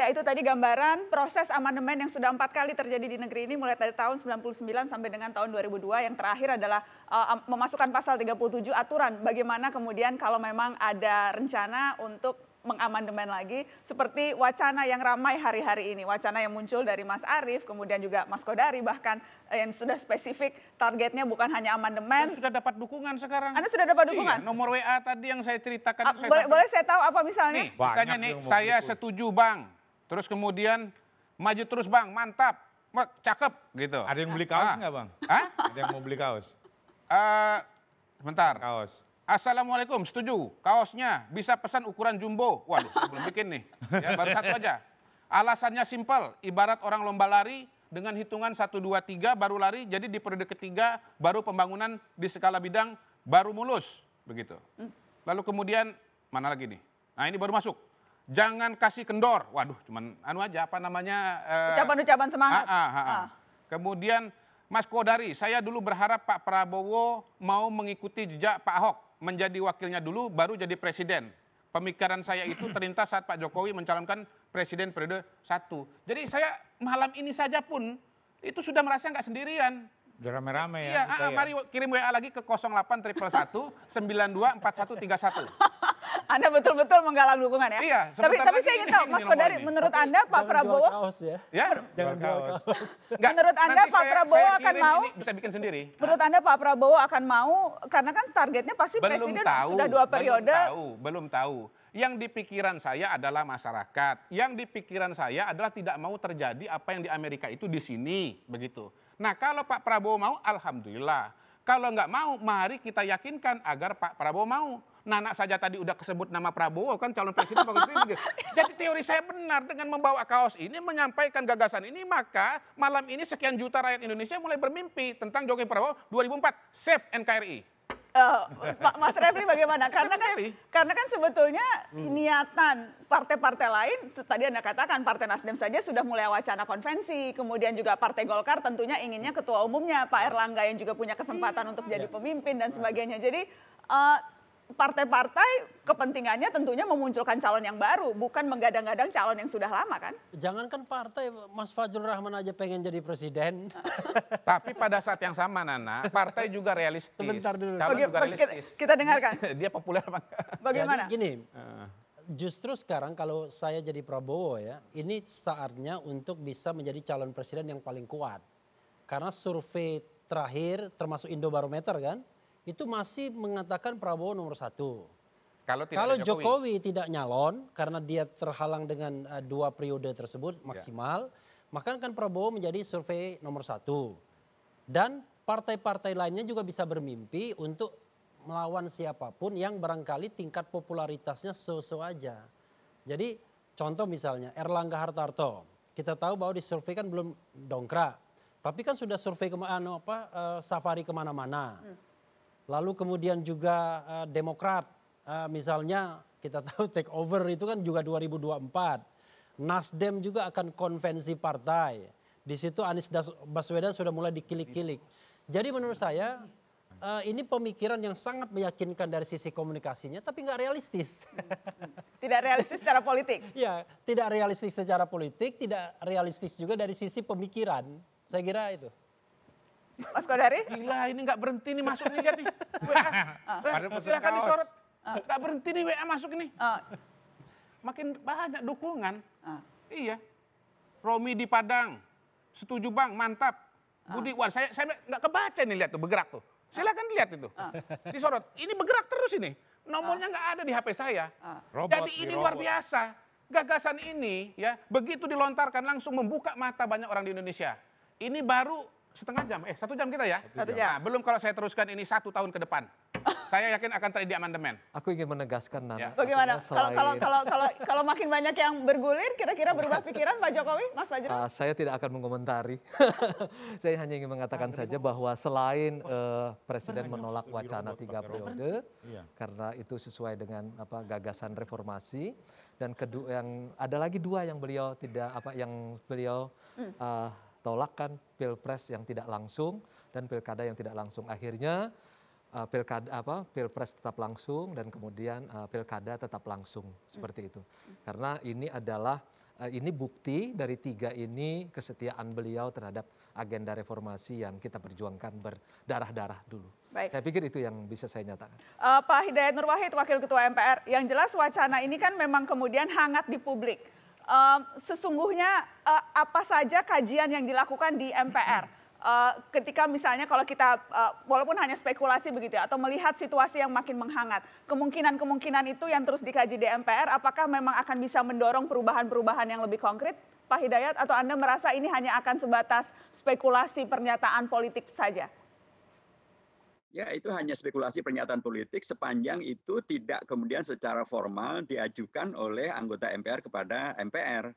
Ya itu tadi gambaran proses amandemen yang sudah empat kali terjadi di negeri ini mulai dari tahun 99 sampai dengan tahun 2002 yang terakhir adalah uh, memasukkan pasal 37 aturan bagaimana kemudian kalau memang ada rencana untuk mengamandemen lagi seperti wacana yang ramai hari-hari ini, wacana yang muncul dari Mas Arief, kemudian juga Mas Kodari bahkan eh, yang sudah spesifik targetnya bukan hanya amandemen. Anda sudah dapat dukungan sekarang. Anda sudah dapat dukungan? Iya, nomor WA tadi yang saya ceritakan. A ah, saya boleh, boleh saya tahu apa misalnya? Nih, misalnya nih, saya setuju Bang Terus kemudian maju terus bang, mantap, cakep gitu. Ada yang beli kaos ah. nggak ah. bang? Hah? Ada yang mau beli kaos? Uh, sebentar. Kaos. Assalamualaikum, setuju. Kaosnya bisa pesan ukuran jumbo. Waduh, saya belum bikin nih. Ya, baru satu aja. Alasannya simpel, ibarat orang lomba lari dengan hitungan satu dua tiga baru lari, jadi di periode ketiga baru pembangunan di skala bidang baru mulus. Begitu. Hmm. Lalu kemudian, mana lagi nih? Nah ini baru masuk jangan kasih kendor. Waduh, cuman anu aja apa namanya? Eh, Ucapan-ucapan uh, semangat. ha, ah, ah, ha, ah, ha. Ha. Kemudian Mas Kodari, saya dulu berharap Pak Prabowo mau mengikuti jejak Pak Ahok menjadi wakilnya dulu, baru jadi presiden. Pemikiran saya itu terlintas saat Pak Jokowi mencalonkan presiden periode satu. Jadi saya malam ini saja pun itu sudah merasa nggak sendirian. Udah rame-rame ya. Iya, ah, ya. mari kirim WA lagi ke 08 triple 1 92 satu. Anda betul-betul menggalang dukungan ya. Iya. Tapi tapi saya ingin tahu Mas Kodari, menurut Anda Pak Prabowo ya. ya. jangan jual kaos. menurut Anda Pak Prabowo akan mau bisa bikin sendiri. Menurut Anda Pak Prabowo akan mau karena kan targetnya pasti belum presiden tahu, sudah dua periode. Belum tahu, belum tahu. Yang di pikiran saya adalah masyarakat. Yang di pikiran saya adalah tidak mau terjadi apa yang di Amerika itu di sini, begitu. Nah, kalau Pak Prabowo mau, alhamdulillah. Kalau nggak mau, mari kita yakinkan agar Pak Prabowo mau. Nana saja tadi udah kesebut nama Prabowo kan calon presiden bagus Jadi teori saya benar dengan membawa kaos ini menyampaikan gagasan ini maka malam ini sekian juta rakyat Indonesia mulai bermimpi tentang Jokowi Prabowo 2004 save NKRI. Uh, Mas Refli bagaimana? Karena kan, karena kan sebetulnya hmm. niatan partai-partai lain, tadi Anda katakan Partai Nasdem saja sudah mulai wacana konvensi, kemudian juga Partai Golkar tentunya inginnya ketua umumnya Pak hmm. Erlangga yang juga punya kesempatan iya. untuk jadi iya. pemimpin dan nah. sebagainya. Jadi uh, partai-partai kepentingannya tentunya memunculkan calon yang baru, bukan menggadang-gadang calon yang sudah lama kan? Jangankan partai, Mas Fajrul Rahman aja pengen jadi presiden. Tapi pada saat yang sama Nana, partai juga realistis. Sebentar dulu. Calon Oke, juga realistis. Kita, kita dengarkan. Dia populer apa Bagaimana? Jadi gini, eh. justru sekarang kalau saya jadi Prabowo ya, ini saatnya untuk bisa menjadi calon presiden yang paling kuat. Karena survei terakhir termasuk Indobarometer kan, itu masih mengatakan Prabowo nomor satu. Kalau, tidak Kalau Jokowi. Jokowi tidak nyalon karena dia terhalang dengan uh, dua periode tersebut ya. maksimal, ya. maka kan Prabowo menjadi survei nomor satu. Dan partai-partai lainnya juga bisa bermimpi untuk melawan siapapun yang barangkali tingkat popularitasnya so-so aja. Jadi contoh misalnya Erlangga Hartarto, kita tahu bahwa di survei kan belum dongkrak, tapi kan sudah survei kemana anu apa uh, safari kemana-mana. Hmm Lalu kemudian juga uh, Demokrat uh, misalnya kita tahu take over itu kan juga 2024. Nasdem juga akan konvensi partai. Di situ Anies Baswedan sudah mulai dikilik-kilik. Jadi menurut saya uh, ini pemikiran yang sangat meyakinkan dari sisi komunikasinya, tapi nggak realistis. Tidak realistis secara politik. ya, tidak realistis secara politik, tidak realistis juga dari sisi pemikiran. Saya kira itu. Mas Kodari? Gila ini nggak berhenti nih masuk nih jadi. WA. Eh, ah. silahkan disorot. Ah. Nggak berhenti nih WA masuk nih. Ah. Makin banyak dukungan. Iya. Romi di Padang. Setuju bang, mantap. Budi, wah saya saya nggak kebaca nih lihat tuh bergerak tuh. Silahkan lihat itu. Disorot. Ini bergerak terus ini. Nomornya nggak ada di HP saya. Robot, Jadi ini robot. luar biasa. Gagasan ini ya begitu dilontarkan langsung membuka mata banyak orang di Indonesia. Ini baru setengah jam, eh satu jam kita ya. Satu jam. Nah, belum kalau saya teruskan ini satu tahun ke depan. saya yakin akan terjadi amandemen. Aku ingin menegaskan Nana. Ya. Bagaimana? Selain... Kalau kalau kalau kalau makin banyak yang bergulir, kira-kira berubah pikiran Pak Jokowi, Mas Fajri? Uh, ah, saya tidak akan mengomentari. saya hanya ingin mengatakan ah, saja bahwa selain uh, Presiden menolak wacana tiga periode, iya. karena itu sesuai dengan apa gagasan reformasi, dan kedua yang ada lagi dua yang beliau tidak apa yang beliau uh, tolakan pilpres yang tidak langsung dan pilkada yang tidak langsung. Akhirnya uh, eh, pilkada apa pilpres tetap langsung dan kemudian uh, pilkada tetap langsung seperti itu. Karena ini adalah uh, ini bukti dari tiga ini kesetiaan beliau terhadap agenda reformasi yang kita perjuangkan berdarah-darah dulu. Baik. Saya pikir itu yang bisa saya nyatakan. Uh, Pak Hidayat nurwahid Wakil Ketua MPR, yang jelas wacana ini kan memang kemudian hangat di publik um, sesungguhnya uh, apa saja kajian yang dilakukan di MPR? Uh, eh, ketika misalnya kalau kita uh, walaupun hanya spekulasi begitu ya, atau melihat situasi yang makin menghangat, kemungkinan-kemungkinan itu yang terus dikaji di MPR, apakah memang akan bisa mendorong perubahan-perubahan yang lebih konkret, Pak Hidayat, atau Anda merasa ini hanya akan sebatas spekulasi pernyataan politik saja? Ya, itu hanya spekulasi pernyataan politik sepanjang itu tidak kemudian secara formal diajukan oleh anggota MPR kepada MPR.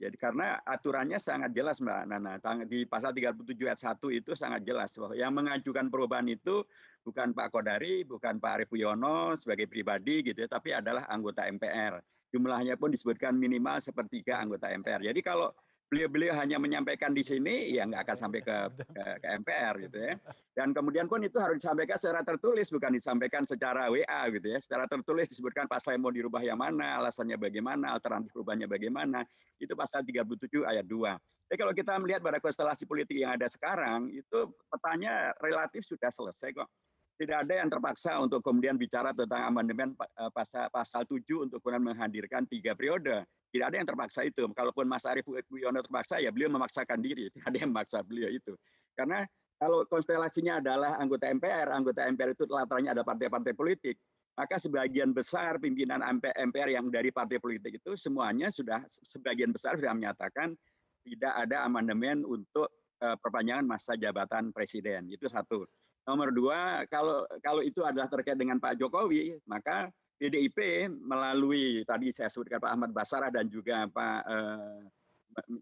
Jadi karena aturannya sangat jelas Mbak Nana, di pasal 37 ayat 1 itu sangat jelas bahwa yang mengajukan perubahan itu bukan Pak Kodari, bukan Pak Arif Puyono sebagai pribadi gitu ya, tapi adalah anggota MPR. Jumlahnya pun disebutkan minimal sepertiga anggota MPR. Jadi kalau beliau-beliau hanya menyampaikan di sini, ya nggak akan sampai ke, ke, ke MPR gitu ya. Dan kemudian pun itu harus disampaikan secara tertulis, bukan disampaikan secara WA gitu ya. Secara tertulis disebutkan pasal yang mau dirubah yang mana, alasannya bagaimana, alternatif rubahnya bagaimana. Itu pasal 37 ayat 2. Jadi kalau kita melihat pada konstelasi politik yang ada sekarang, itu petanya relatif sudah selesai kok tidak ada yang terpaksa untuk kemudian bicara tentang amandemen eh, pasal pasal 7 untuk kemudian menghadirkan tiga periode. Tidak ada yang terpaksa itu. Kalaupun Mas Arief Wiono terpaksa, ya beliau memaksakan diri. Tidak ada yang memaksa beliau itu. Karena kalau konstelasinya adalah anggota MPR, anggota MPR itu latarnya ada partai-partai politik, maka sebagian besar pimpinan MPR yang dari partai politik itu semuanya sudah sebagian besar sudah menyatakan tidak ada amandemen untuk eh, perpanjangan masa jabatan presiden. Itu satu. Nomor dua, kalau kalau itu adalah terkait dengan Pak Jokowi, maka PDIP melalui tadi saya sebutkan Pak Ahmad Basara dan juga Pak eh,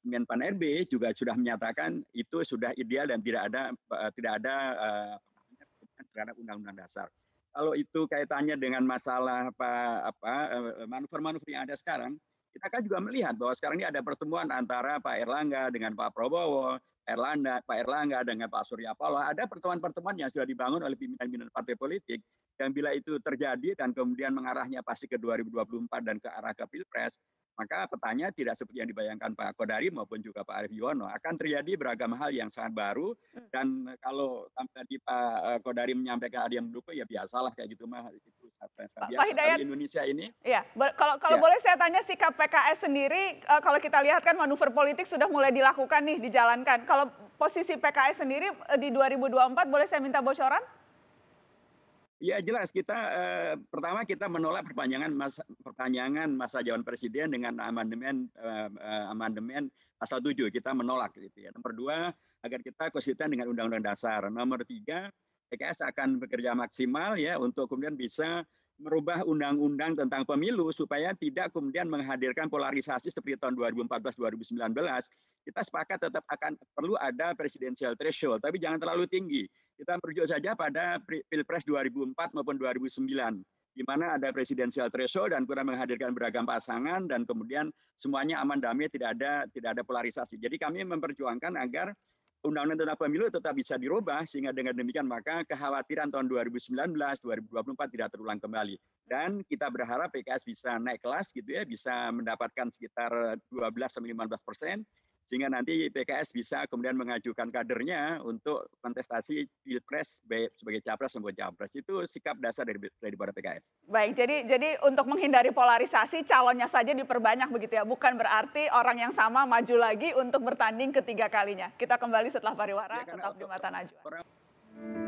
Menpan RB juga sudah menyatakan itu sudah ideal dan tidak ada eh, tidak ada eh, terhadap Undang-Undang Dasar. Kalau itu kaitannya dengan masalah apa apa eh, manuver-manuver yang ada sekarang, kita kan juga melihat bahwa sekarang ini ada pertemuan antara Pak Erlangga dengan Pak Prabowo, Erlanda, Pak Erlangga, dengan Pak Surya Paloh, ada pertemuan-pertemuan yang sudah dibangun oleh pimpinan-pimpinan partai politik yang bila itu terjadi dan kemudian mengarahnya pasti ke 2024 dan ke arah ke Pilpres, maka petanya tidak seperti yang dibayangkan Pak Kodari maupun juga Pak Arif Yono. Akan terjadi beragam hal yang sangat baru hmm. dan kalau tadi Pak eh, Kodari menyampaikan ada yang mendukung ya biasalah kayak gitu mah itu apa yang saya di Indonesia ini. Iya, kalau kalau ya. boleh saya tanya sikap PKS sendiri, eh, kalau kita lihat kan manuver politik sudah mulai dilakukan nih, dijalankan. Kalau posisi PKS sendiri eh, di 2024, boleh saya minta bocoran? Ya jelas kita eh, pertama kita menolak perpanjangan masa perpanjangan masa jawaban presiden dengan amandemen eh, eh amandemen pasal 7 kita menolak gitu ya. Nomor dua agar kita konsisten dengan undang-undang dasar. Nomor tiga PKS akan bekerja maksimal ya untuk kemudian bisa merubah undang-undang tentang pemilu supaya tidak kemudian menghadirkan polarisasi seperti tahun 2014-2019. Kita sepakat tetap akan perlu ada presidential threshold, tapi jangan terlalu tinggi. Kita merujuk saja pada Pilpres 2004 maupun 2009 di mana ada presidensial threshold dan kurang menghadirkan beragam pasangan dan kemudian semuanya aman damai tidak ada tidak ada polarisasi. Jadi kami memperjuangkan agar Undang-Undang tentang Pemilu tetap bisa dirubah sehingga dengan demikian maka kekhawatiran tahun 2019 2024 tidak terulang kembali dan kita berharap PKS bisa naik kelas gitu ya bisa mendapatkan sekitar 12 sampai 15 persen sehingga nanti PKS bisa kemudian mengajukan kadernya untuk kontestasi pilpres sebagai capres maupun capres itu sikap dasar dari partai PKS. Baik, jadi jadi untuk menghindari polarisasi calonnya saja diperbanyak begitu ya, bukan berarti orang yang sama maju lagi untuk bertanding ketiga kalinya. Kita kembali setelah pariwara, ya, tetap di Mata Najwa.